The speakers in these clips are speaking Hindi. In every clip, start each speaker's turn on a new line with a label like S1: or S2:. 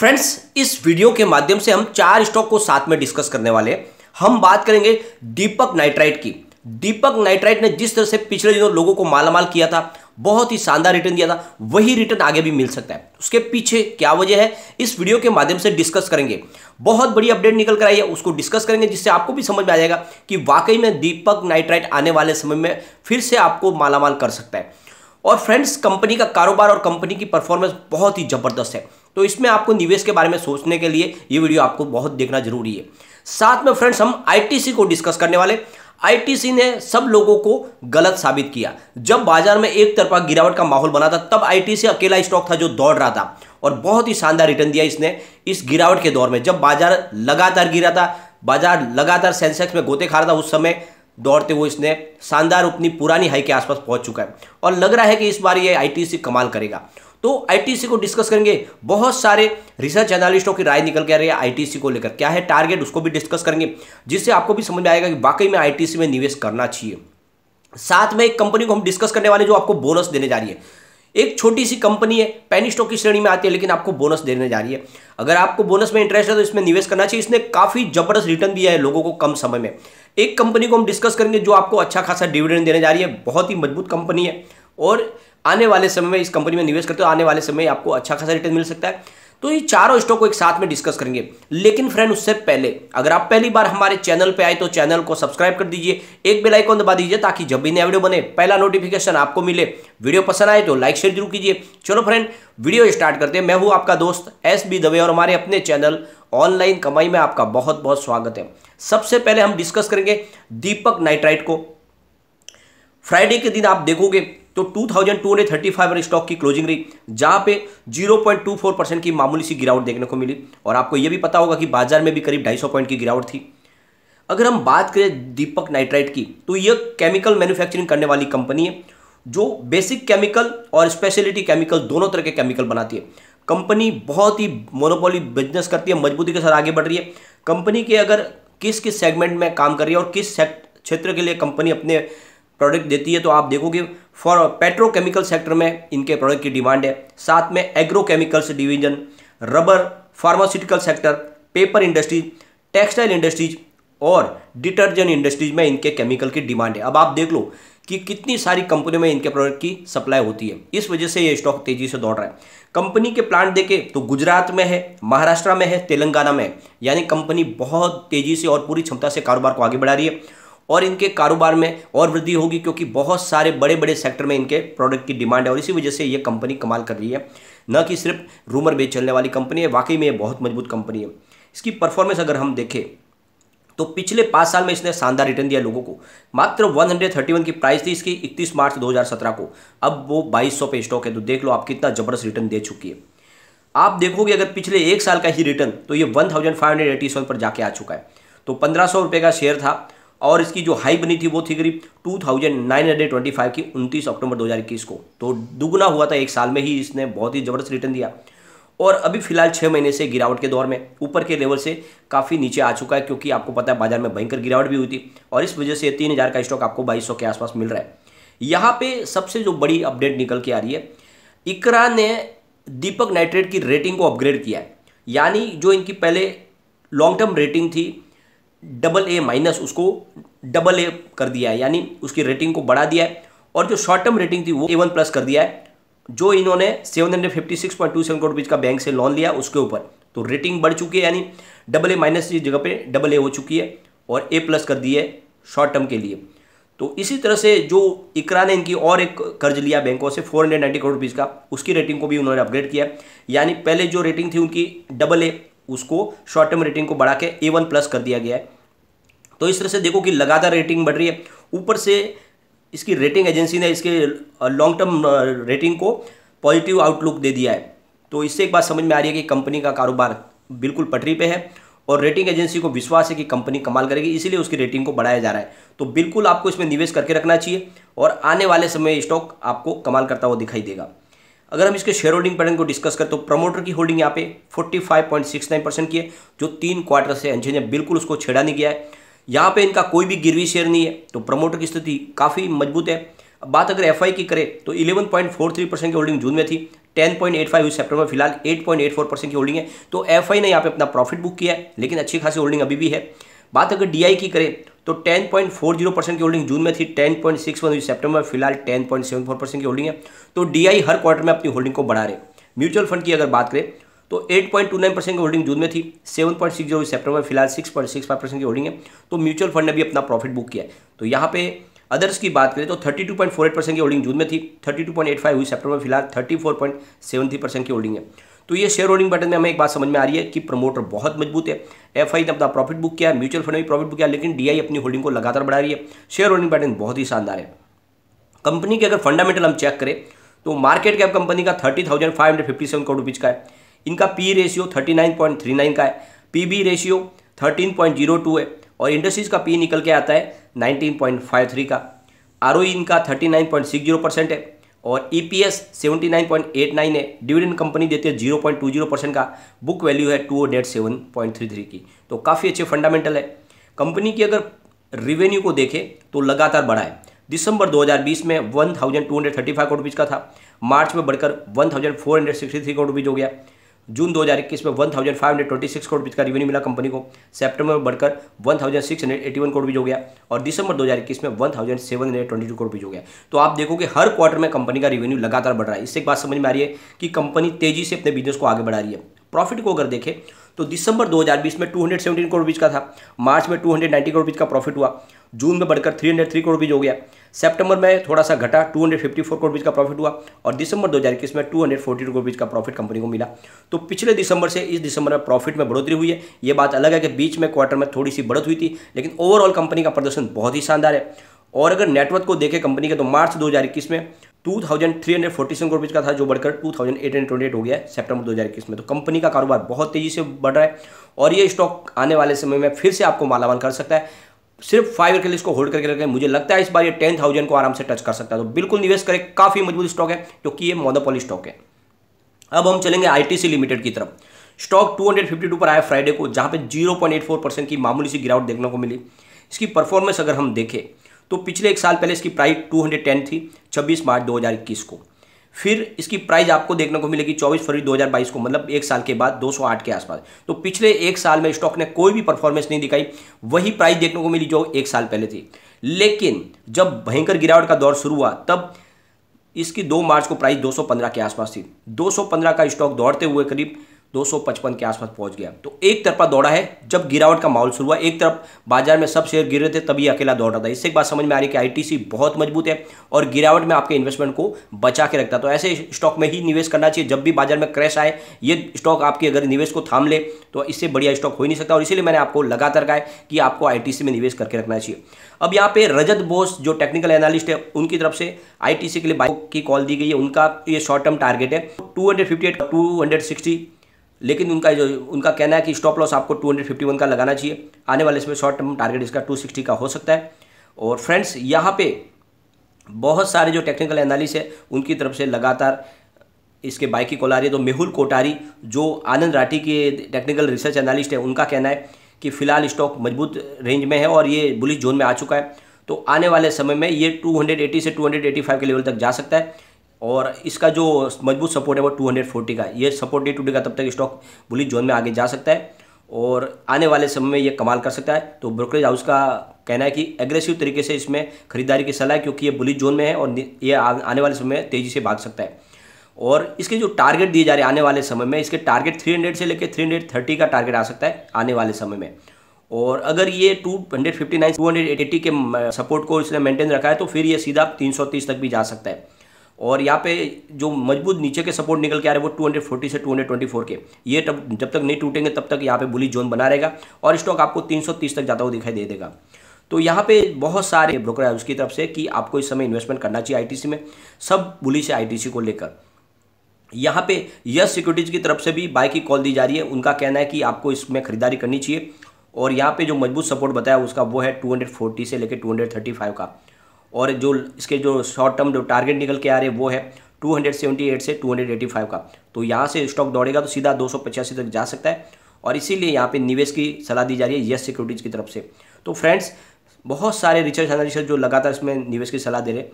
S1: फ्रेंड्स इस वीडियो के माध्यम से हम चार स्टॉक को साथ में डिस्कस करने वाले हैं हम बात करेंगे दीपक नाइट्राइट की दीपक नाइट्राइट ने जिस तरह से पिछले दिनों लोगों को मालामाल किया था बहुत ही शानदार रिटर्न दिया था वही रिटर्न आगे भी मिल सकता है उसके पीछे क्या वजह है इस वीडियो के माध्यम से डिस्कस करेंगे बहुत बड़ी अपडेट निकल कर आई है उसको डिस्कस करेंगे जिससे आपको भी समझ में आ जाएगा कि वाकई में दीपक नाइट्राइट आने वाले समय में फिर से आपको मालामाल कर सकता है और फ्रेंड्स कंपनी का कारोबार और कंपनी की परफॉर्मेंस बहुत ही ज़बरदस्त है तो इसमें आपको निवेश के बारे में सोचने के लिए ये वीडियो आपको बहुत देखना जरूरी है साथ में फ्रेंड्स हम आईटीसी को डिस्कस करने वाले आईटीसी ने सब लोगों को गलत साबित किया जब बाजार में एक तरफा गिरावट का माहौल बना था तब आईटीसी अकेला स्टॉक था जो दौड़ रहा था और बहुत ही शानदार रिटर्न दिया इसने इस गिरावट के दौर में जब बाजार लगातार गिरा था बाजार लगातार सेंसेक्स में गोते खा रहा था उस समय दौड़ते हुए इसने शानदार अपनी पुरानी हाई के आसपास पहुंच चुका है और लग रहा है कि इस बार ये आईटीसी कमाल करेगा तो आईटीसी को डिस्कस करेंगे बहुत सारे रिसर्च एनालिस्टों की राय निकल के आ रही है आईटीसी को लेकर क्या है टारगेट उसको भी डिस्कस करेंगे जिससे आपको भी समझ में आएगा कि वाकई में आई में निवेश करना चाहिए साथ में एक कंपनी को हम डिस्कस करने वाले जो आपको बोनस देने जा रही है एक छोटी सी कंपनी है पैनी स्टॉक की श्रेणी में आती है लेकिन आपको बोनस देने जा रही है अगर आपको बोनस में इंटरेस्ट है तो इसमें निवेश करना चाहिए इसने काफ़ी जबरदस्त रिटर्न दिया है लोगों को कम समय में एक कंपनी को हम डिस्कस करेंगे जो आपको अच्छा खासा डिविडेंड देने जा रही है बहुत ही मजबूत कंपनी है और आने वाले समय में इस कंपनी में निवेश करते हो आने वाले समय आपको अच्छा खासा रिटर्न मिल सकता है तो ये चारों स्टॉक को एक साथ में डिस्कस करेंगे लेकिन फ्रेंड उससे पहले अगर आप पहली बार हमारे चैनल पे आए तो चैनल को सब्सक्राइब कर दीजिए एक बेल आइकॉन दबा दीजिए ताकि जब भी नया वीडियो बने पहला नोटिफिकेशन आपको मिले वीडियो पसंद आए तो लाइक शेयर जरूर कीजिए चलो फ्रेंड वीडियो स्टार्ट करते हैं मैं हूँ आपका दोस्त एस बी दवे और हमारे अपने चैनल ऑनलाइन कमाई में आपका बहुत बहुत स्वागत है सबसे पहले हम डिस्कस करेंगे दीपक नाइट्राइट को फ्राइडे के दिन आप देखोगे तो 2235 हंड्रेड स्टॉक की क्लोजिंग रही जहां पे 0.24 परसेंट की मामूली सी गिरावट देखने को मिली और आपको यह भी पता होगा कि बाजार में भी करीब 250 पॉइंट की गिरावट थी अगर हम बात करें दीपक नाइट्राइट की तो यह केमिकल मैन्युफैक्चरिंग करने वाली कंपनी है जो बेसिक केमिकल और स्पेशलिटी केमिकल दोनों तरह के केमिकल बनाती है कंपनी बहुत ही मोनोपोली बिजनेस करती है मजबूती के साथ आगे बढ़ रही है कंपनी के अगर किस किस सेगमेंट में काम कर रही है और किस क्षेत्र के लिए कंपनी अपने प्रोडक्ट देती है तो आप देखोगे फॉर पेट्रोकेमिकल सेक्टर में इनके प्रोडक्ट की डिमांड है साथ में agrochemicals division rubber pharmaceutical sector paper industries textile industries और डिटर्जेंट इंडस्ट्रीज में इनके केमिकल की डिमांड है अब आप देख लो कि कितनी सारी कंपनियों में इनके प्रोडक्ट की सप्लाई होती है इस वजह से ये स्टॉक तेजी से दौड़ रहा है कंपनी के प्लांट देखे तो गुजरात में है महाराष्ट्र में है तेलंगाना में यानी कंपनी बहुत तेजी से और पूरी क्षमता से कारोबार को आगे बढ़ा रही है और इनके कारोबार में और वृद्धि होगी क्योंकि बहुत सारे बड़े बड़े सेक्टर में इनके प्रोडक्ट की डिमांड है और इसी वजह से ये कंपनी कमाल कर रही है न कि सिर्फ रूमर बेच चलने वाली कंपनी है वाकई में ये बहुत मजबूत कंपनी है इसकी परफॉर्मेंस अगर हम देखें तो पिछले पाँच साल में इसने शानदार रिटर्न दिया लोगों को मात्र 131 की प्राइस थी इसकी 31 मार्च 2017 को अब वो 2200 पे स्टॉक है तो देख लो आप कितना जबरदस्त रिटर्न दे चुकी है आप देखोगे अगर पिछले एक साल का ही रिटर्न तो ये 1581 पर जाके आ चुका है तो पंद्रह सौ का शेयर था और इसकी जो हाई बनी थी वो थी करीब 2925 की 29 अक्टूबर 2021 को तो दुगुना हुआ था एक साल में ही इसने बहुत ही ज़बरदस्त रिटर्न दिया और अभी फिलहाल छः महीने से गिरावट के दौर में ऊपर के लेवल से काफ़ी नीचे आ चुका है क्योंकि आपको पता है बाजार में भयंकर गिरावट भी हुई थी और इस वजह से तीन हज़ार का स्टॉक आपको बाईस के आसपास मिल रहा है यहाँ पे सबसे जो बड़ी अपडेट निकल के आ रही है इकरा ने दीपक नाइट्रेट की रेटिंग को अपग्रेड किया है यानी जो इनकी पहले लॉन्ग टर्म रेटिंग थी डबल ए माइनस उसको डबल ए कर दिया है यानी उसकी रेटिंग को बढ़ा दिया है और जो शॉर्ट टर्म रेटिंग थी वो ए वन प्लस कर दिया है जो इन्होंने seven hundred fifty six point two seven crore rupees का बैंक से लोन लिया उसके ऊपर तो रेटिंग बढ़ चुकी है यानी डबल ए माइनस की जगह पे डबल ए हो चुकी है और ए प्लस कर दी है शॉर्ट टर्म के लिए तो इसी तरह से जो इकरा ने इनकी और एक कर्ज लिया बैंकों से four hundred ninety crore rupees का उसकी रेटिंग को भी उन्होंने अपग्रेड किया यानी पहले जो रेटिंग थी उनकी डबल ए उसको शॉर्ट टर्म रेटिंग को बढ़ा के ए वन प्लस कर दिया गया है तो इस तरह से देखो कि लगातार रेटिंग बढ़ रही है ऊपर से इसकी रेटिंग एजेंसी ने इसके लॉन्ग टर्म रेटिंग को पॉजिटिव आउटलुक दे दिया है तो इससे एक बात समझ में आ रही है कि कंपनी का कारोबार बिल्कुल पटरी पे है और रेटिंग एजेंसी को विश्वास है कि कंपनी कमाल करेगी इसीलिए उसकी रेटिंग को बढ़ाया जा रहा है तो बिल्कुल आपको इसमें निवेश करके रखना चाहिए और आने वाले समय स्टॉक आपको कमाल करता हुआ दिखाई देगा अगर हम इसके शेयर होल्डिंग पैटर्न को डिस्कस करें तो प्रमोटर की होल्डिंग यहाँ पे 45.69 परसेंट की है जो तीन क्वार्टर से एनजी ने बिल्कुल उसको छेड़ा नहीं किया है यहाँ पे इनका कोई भी गिरवी शेयर नहीं है तो प्रमोटर की स्थिति काफ़ी मजबूत है अब बात अगर एफ की करें तो 11.43 परसेंट की होल्डिंग जून में थी 10.85 हुई सेप्टेम्बर में फिलहाल एट परसेंट की होल्डिंग है तो एफ ने यहाँ पर अपना प्रॉफिट बुक किया है लेकिन अच्छी खासी होल्डिंग अभी भी है बात अगर डी की करें तो 10.40 परसेंट की होल्डिंग जून में थी 10.61 पॉइंट सिक्स वन सेप्टेम्बर फिलहाल 10.74 परसेंट की होल्डिंग है तो डीआई हर क्वार्टर में अपनी होल्डिंग को बढ़ा रहे म्यूचुअल फंड की अगर बात करें तो 8.29 परसेंट की होल्डिंग जून में थी 7.60 पॉइंट सितंबर फिलहाल 6.65 परसेंट की होल्डिंग है तो म्यूचुअल फंड ने भी अपना प्रॉफिट बुक किया है तो यहाँ पे अदर्स की बात करें तो 32.48 परसेंट की होल्डिंग जून में थी 32.85 हुई सितंबर में फिलहाल 34.73 परसेंट की होल्डिंग है तो ये शेयर होल्डिंग पैटर्न में हमें एक बात समझ में आ रही है कि प्रमोटर बहुत मजबूत है एफ आई ने अपना प्रॉफिट बुक किया म्यूचुअल फंड में प्रॉफिट बुक किया लेकिन डी अपनी होल्डिंग को लगातार बढ़ा रही है शेयर होल्डिंग पैटर्न बहुत ही शानदार है कंपनी के अगर फंडामेंटल हम चेक करें तो मार्केट कैप कंपनी का thirty thousand five hundred fifty seven crore rupees का है इनका P ratio thirty nine point three nine का है P B ratio thirteen point zero two है और इंडस्ट्रीज का पी निकल के आता है नाइनटीन पॉइंट फाइव थ्री का आर e इनका thirty nine point six zero percent है और E P S seventy nine point eight nine है डिविडेंड कंपनी देती है zero point two zero percent का बुक वैल्यू है to date seven point three three की तो काफ़ी अच्छे फंडामेंटल है कंपनी की अगर रिवेन्यू को देखें तो लगातार बढ़ा है दिसंबर दो हज़ार बीस में one thousand two hundred thirty five crore rupees का था मार्च में बढ़कर one thousand four hundred sixty three crore rupees हो गया जून 2021 में 1526 करोड़ बीच का रेवेन्यू मिला कंपनी को सितंबर में बढ़कर 1681 करोड़ भी हो गया और दिसंबर 2021 में 1722 करोड़ भी हो गया तो आप देखो कि हर क्वार्टर में कंपनी का रेवेन्यू लगातार बढ़ रहा है इससे एक बात समझ में आ रही है कि कंपनी तेजी से अपने बिजनेस को आगे बढ़ा रही है प्रॉफिट को अगर देखें तो दिसंबर 2020 में 217 करोड़ रुपीज का था मार्च में 290 करोड़ रुपीज का प्रॉफिट हुआ जून में बढ़कर 303 करोड़ रुपीज हो गया सितंबर में थोड़ा सा घटा 254 करोड़ बीच का प्रॉफिट हुआ और दिसंबर 2021 में 242 करोड़ बीच का प्रॉफिट कंपनी को मिला तो पिछले दिसंबर से इस दिसंबर में प्रॉफिट में बढ़ोतरी हुई है ये बात अलग है कि बीच में क्वार्टर में थोड़ी सी बढ़त हुई थी लेकिन ओवरऑल कंपनी का प्रदर्शन बहुत ही शानदार है और अगर नेटवर्क को देखें कंपनी का तो मार्च दो में two thousand three hundred forty seven rupees का था जो बढ़कर two thousand eight hundred twenty eight हो गया है सेप्टेम्बर दो हज़ार इक्कीस में तो कंपनी का कारोबार बहुत तेज़ी से बढ़ रहा है और ये स्टॉक आने वाले समय में फिर से आपको मालामाल कर सकता है सिर्फ फाइव ईयर के लिए इसको होल्ड करके रखें मुझे लगता है इस बार ये टेन थाउजेंड को आराम से टच कर सकता है तो बिल्कुल निवेश करें काफ़ी मजबूत स्टॉक है क्योंकि ये मोनोपोली स्टॉक है अब हम चलेंगे सी लिमिटेड की तरफ स्टॉक टू पर आया फ्राइडे को जहां एट फोर परसेंट की मामूली सी गिरावट देखने को मिली इसकी परफॉर्मेंस अगर हम देखें तो पिछले एक साल पहले इसकी प्राइस 210 थी 26 मार्च 2021 को फिर इसकी प्राइस आपको देखने को मिलेगी 24 फरवरी 2022 को मतलब एक साल के बाद 208 के आसपास तो पिछले एक साल में स्टॉक ने कोई भी परफॉर्मेंस नहीं दिखाई वही प्राइस देखने को मिली जो एक साल पहले थी लेकिन जब भयंकर गिरावट का दौर शुरू हुआ तब इसकी दो मार्च को प्राइस 215 के आसपास थी 215 का स्टॉक दौड़ते हुए करीब 255 के आसपास पहुंच गया तो एक तरफा दौड़ा है जब गिरावट का माहौल शुरू हुआ एक तरफ बाजार में सब शेयर गिर रहे थे तभी अकेला दौड़ रहा था इससे एक बात समझ में आ रही है कि आईटीसी बहुत मजबूत है और गिरावट में आपके इन्वेस्टमेंट को बचा के रखता तो ऐसे स्टॉक में ही निवेश करना चाहिए जब भी बाजार में क्रैश आए ये स्टॉक आपके अगर निवेश को थाम ले तो इससे बढ़िया स्टॉक हो ही नहीं सकता और इसीलिए मैंने आपको लगातार कहा कि आपको आई में निवेश करके रखना चाहिए अब यहाँ पे रजत बोस जो टेक्निकल एनालिस्ट है उनकी तरफ से आई के लिए बाइक की कॉल दी गई है उनका ये शॉर्ट टर्म टारगेट है two hundred fifty eight two hundred sixty लेकिन उनका जो उनका कहना है कि स्टॉप लॉस आपको 251 का लगाना चाहिए आने वाले इसमें शॉर्ट टर्म टारगेट इसका 260 का हो सकता है और फ्रेंड्स यहाँ पे बहुत सारे जो टेक्निकल एनालिस है उनकी तरफ से लगातार इसके बाइक की कॉल आ रही है तो मेहुल कोटारी जो आनंद राठी के टेक्निकल रिसर्च एनालिस्ट है उनका कहना है कि फिलहाल स्टॉक मजबूत रेंज में है और ये बुलिस जोन में आ चुका है तो आने वाले समय में ये 280 से 285 के लेवल तक जा सकता है और इसका जो मजबूत सपोर्ट है वो 240 का ये सपोर्ट डे टू डे का तब तक स्टॉक बुलिश जोन में आगे जा सकता है और आने वाले समय में ये कमाल कर सकता है तो ब्रोकरेज हाउस का कहना है कि एग्रेसिव तरीके से इसमें खरीदारी की सलाह क्योंकि ये बुलिश जोन में है और ये आने वाले समय में तेज़ी से भाग सकता है और इसके जो टारगेट दिए जा रहे हैं आने वाले समय में इसके टारगेट थ्री से लेकर थ्री का टारगेट आ सकता है आने वाले समय में और अगर ये 259 280 के सपोर्ट को इसने मेंटेन रखा है तो फिर ये सीधा 330 तक भी जा सकता है और यहाँ पे जो मजबूत नीचे के सपोर्ट निकल के आ रहे हैं वो 240 से 224 के ये तब जब तक नहीं टूटेंगे तब तक यहाँ पे बुली जोन बना रहेगा और स्टॉक आपको 330 तक जाता हुआ दिखाई दे देगा तो यहाँ पे बहुत सारे ब्रोकर है उसकी तरफ से कि आपको इस समय इन्वेस्टमेंट करना चाहिए आई में सब बुली से आई को लेकर यहाँ पे यस सिक्योरिटीज़ की तरफ से भी बाय की कॉल दी जा रही है उनका कहना है कि आपको इसमें खरीदारी करनी चाहिए और यहाँ पे जो मजबूत सपोर्ट बताया उसका वो है 240 से लेकर 235 का और जो इसके जो शॉर्ट टर्म जो टारगेट निकल के आ रहे हैं वो है 278 से 285 का तो यहाँ से स्टॉक दौड़ेगा तो सीधा दो तक जा सकता है और इसीलिए यहाँ पे निवेश की सलाह दी जा रही है यस सिक्योरिटीज़ की तरफ से तो फ्रेंड्स बहुत सारे रिसर्च एनालिस्ट जो लगातार इसमें निवेश की सलाह दे रहे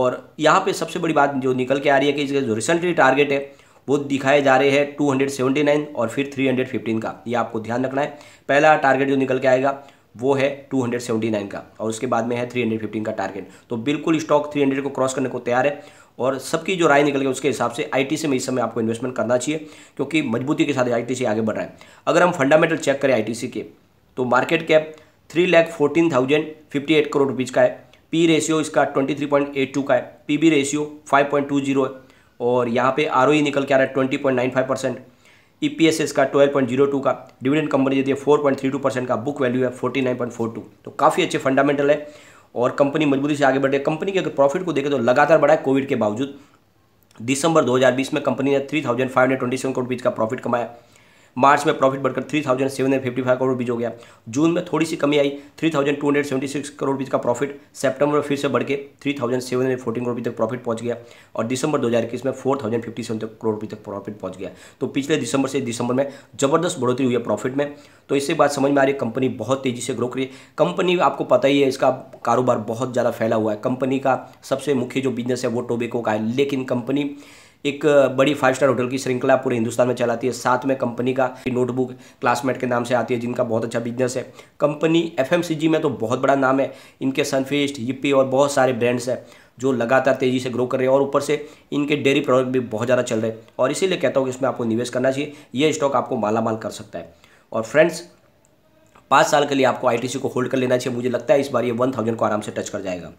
S1: और यहाँ पे सबसे बड़ी बात जो निकल के आ रही है कि इसके जो रिसेंटली टारगेट है वो दिखाए जा रहे हैं 279 और फिर 315 का ये आपको ध्यान रखना है पहला टारगेट जो निकल के आएगा वो है 279 का और उसके बाद में है 315 का टारगेट तो बिल्कुल स्टॉक 300 को क्रॉस करने को तैयार है और सबकी जो राय निकल गई उसके हिसाब से आईटी से में इस समय आपको इन्वेस्टमेंट करना चाहिए क्योंकि मजबूती के साथ आई आगे बढ़ रहा है अगर हम फंडामेंटल चेक करें आई के तो market cap three lakh fourteen thousand fifty eight crore rupees का है पी रेशियो इसका twenty three point eight two का है P B ratio five point two zero है और यहाँ पे आर e निकल के आ रहा है twenty point nine five percent EPS e का 12.02 का डिविडेंड कंपनी थ्री 4.32 परसेंट का बुक वैल्यू है 49.42 तो काफ़ी अच्छे फंडामेंटल है और कंपनी मजबूती से आगे बढ़ रही है कंपनी के अगर प्रॉफिट को देखें तो लगातार बढ़ा है कोविड के बावजूद दिसंबर 2020 में कंपनी ने 3527 करोड़ रुपीज़ का प्रॉफिट कमाया मार्च में प्रॉफिट बढ़कर three thousand seven hundred fifty five crore बीज हो गया जून में थोड़ी सी कमी आई three thousand two hundred seventy six crore बीज का प्रॉफिट सेप्टेम्बर में फिर से बढ़ के three thousand seven hundred fourteen crore तक प्रॉफिट पहुंच गया और दिसंबर दो हज़ार इक्कीस में फोर थाउजेंड फिफ्टी सेवन तक करोड़ रुपये तक प्रॉफिट पहुंच गया तो पिछले दिसंबर से दिसंबर में जबरदस्त बढ़ोतरी हुई है प्रॉफिट में तो इससे बात समझ में आ रही है कंपनी बहुत तेज़ी से ग्रो करी कंपनी आपको पता ही है इसका कारोबार बहुत ज़्यादा फैला हुआ है कंपनी का सबसे मुख्य जो बिजनेस है वो टोबेको का है लेकिन कंपनी एक बड़ी फाइव स्टार होटल की श्रृंखला पूरे हिंदुस्तान में चलाती है साथ में कंपनी का नोटबुक क्लासमेट के नाम से आती है जिनका बहुत अच्छा बिजनेस है कंपनी एफ में तो बहुत बड़ा नाम है इनके सनफिस्ट यिप्पी और बहुत सारे ब्रांड्स हैं जो लगातार तेज़ी से ग्रो कर रहे हैं और ऊपर से इनके डेयरी प्रोडक्ट भी बहुत ज़्यादा चल रहे हैं और इसीलिए कहता हूँ कि इसमें आपको निवेश करना चाहिए ये स्टॉक आपको माला माल कर सकता है और फ्रेंड्स पाँच साल के लिए आपको आईटीसी को होल्ड कर लेना चाहिए मुझे लगता है इस बार ये वन थाउजेंड को आराम से टच कर जाएगा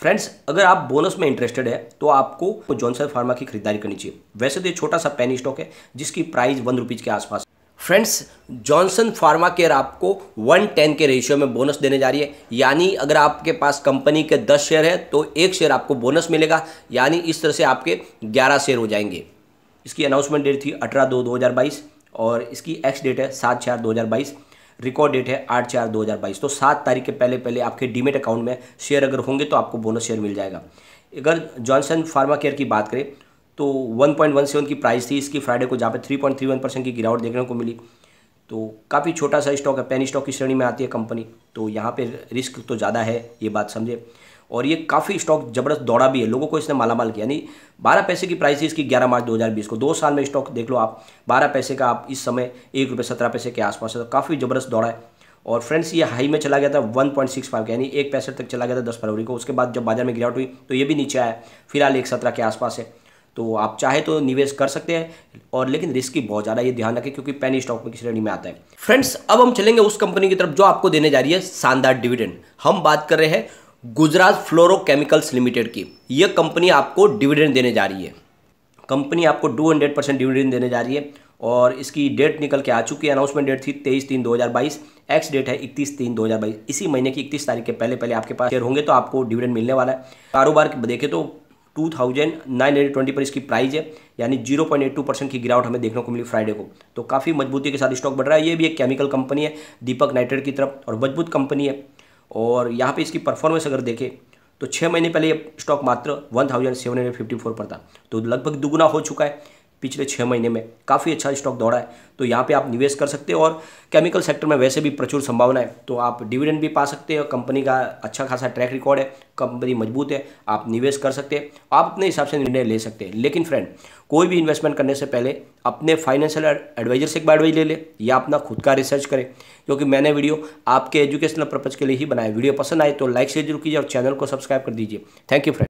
S1: फ्रेंड्स अगर आप बोनस में इंटरेस्टेड है तो आपको जॉनसन फार्मा की खरीदारी करनी चाहिए वैसे तो ये छोटा सा पेनी स्टॉक है जिसकी प्राइस वन रुपीज़ के आसपास फ्रेंड्स जॉनसन फार्मा केयर आपको वन टेन के रेशियो में बोनस देने जा रही है यानी अगर आपके पास कंपनी के दस शेयर है तो एक शेयर आपको बोनस मिलेगा यानी इस तरह से आपके ग्यारह शेयर हो जाएंगे इसकी अनाउंसमेंट डेट थी अठारह दो दो हज़ार बाईस और इसकी एक्स डेट है सात चार दो हज़ार बाईस रिकॉर्ड डेट है आठ चार दो हज़ार बाईस तो सात तारीख के पहले पहले आपके डीमेट अकाउंट में शेयर अगर होंगे तो आपको बोनस शेयर मिल जाएगा अगर जॉनसन फार्मा केयर की बात करें तो 1.17 की प्राइस थी इसकी फ्राइडे को जहाँ पे 3.31 परसेंट की गिरावट देखने को मिली तो काफ़ी छोटा सा स्टॉक है पेन स्टॉक की श्रेणी में आती है कंपनी तो यहाँ पर रिस्क तो ज़्यादा है ये बात समझे और ये काफ़ी स्टॉक जबरदस्त दौड़ा भी है लोगों को इसने मालामाल किया यानी बारह पैसे की प्राइस इसकी ग्यारह मार्च 2020 को दो साल में स्टॉक देख लो आप बारह पैसे का आप इस समय एक रुपये सत्रह पैसे के आसपास है तो काफ़ी ज़बरदस्त दौड़ा है और फ्रेंड्स ये हाई में चला गया था वन पॉइंट सिक्स फाइव का यानी एक पैसे तक चला गया था दस फरवरी को उसके बाद जब बाजार में गिरावट हुई तो ये भी नीचे आया फिलहाल एक सत्रह के आसपास है तो आप चाहे तो निवेश कर सकते हैं और लेकिन रिस्क रिस्की बहुत ज़्यादा ये ध्यान रखें क्योंकि पैनी स्टॉक में श्रेणी में आता है फ्रेंड्स अब हम चलेंगे उस कंपनी की तरफ जो आपको देने जा रही है शानदार डिविडेंड हम बात कर रहे हैं गुजरात फ्लोरो केमिकल्स लिमिटेड की यह कंपनी आपको डिविडेंड देने जा रही है कंपनी आपको टू हंड्रेड परसेंट डिविडेंड देने जा रही है और इसकी डेट निकल के आ चुकी है अनाउंसमेंट डेट थी तेईस तीन दो हज़ार बाईस एक्स डेट है इकतीस तीन दो हज़ार बाईस इसी महीने की इकतीस तारीख के पहले पहले आपके पास शेयर होंगे तो आपको डिविडेंड मिलने वाला है कारोबार देखें तो two thousand nine hundred twenty पर इसकी प्राइस है यानी zero point eight two percent की गिरावट हमें देखने को मिली फ्राइडे को तो काफ़ी मजबूती के साथ स्टॉक बढ़ रहा है ये भी एक केमिकल कंपनी है दीपक नाइटेड की तरफ और मजबूत कंपनी है और यहाँ पे इसकी परफॉर्मेंस अगर देखें तो छः महीने पहले ये स्टॉक मात्र one thousand seven hundred fifty four पर था तो लगभग दुगुना हो चुका है पिछले छः महीने में काफ़ी अच्छा स्टॉक दौड़ा है तो यहाँ पे आप निवेश कर सकते हैं और केमिकल सेक्टर में वैसे भी प्रचुर संभावना है तो आप डिविडेंड भी पा सकते हैं कंपनी का अच्छा खासा ट्रैक रिकॉर्ड है कंपनी मजबूत है आप निवेश कर सकते हैं आप अपने हिसाब से निर्णय ले सकते हैं लेकिन फ्रेंड कोई भी इन्वेस्टमेंट करने से पहले अपने फाइनेंशियल एडवाइजर से एक बार एडवाइज ले लें या अपना खुद का रिसर्च करें क्योंकि मैंने वीडियो आपके एजुकेशनल पर्पज़ के लिए ही बनाया वीडियो पसंद आए तो लाइक शेयर जरूर कीजिए और चैनल को सब्सक्राइब कर दीजिए थैंक यू फ्रेंड